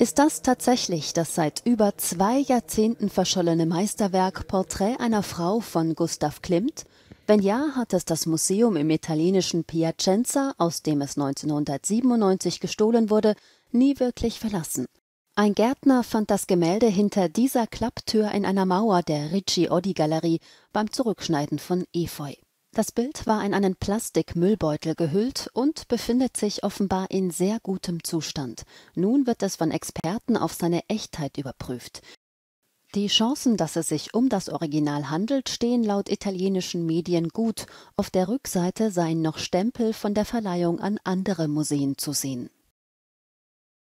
Ist das tatsächlich das seit über zwei Jahrzehnten verschollene Meisterwerk Porträt einer Frau von Gustav Klimt? Wenn ja, hat es das Museum im italienischen Piacenza, aus dem es 1997 gestohlen wurde, nie wirklich verlassen. Ein Gärtner fand das Gemälde hinter dieser Klapptür in einer Mauer der Ricci-Oddi-Galerie beim Zurückschneiden von Efeu. Das Bild war in einen Plastikmüllbeutel gehüllt und befindet sich offenbar in sehr gutem Zustand. Nun wird es von Experten auf seine Echtheit überprüft. Die Chancen, dass es sich um das Original handelt, stehen laut italienischen Medien gut. Auf der Rückseite seien noch Stempel von der Verleihung an andere Museen zu sehen.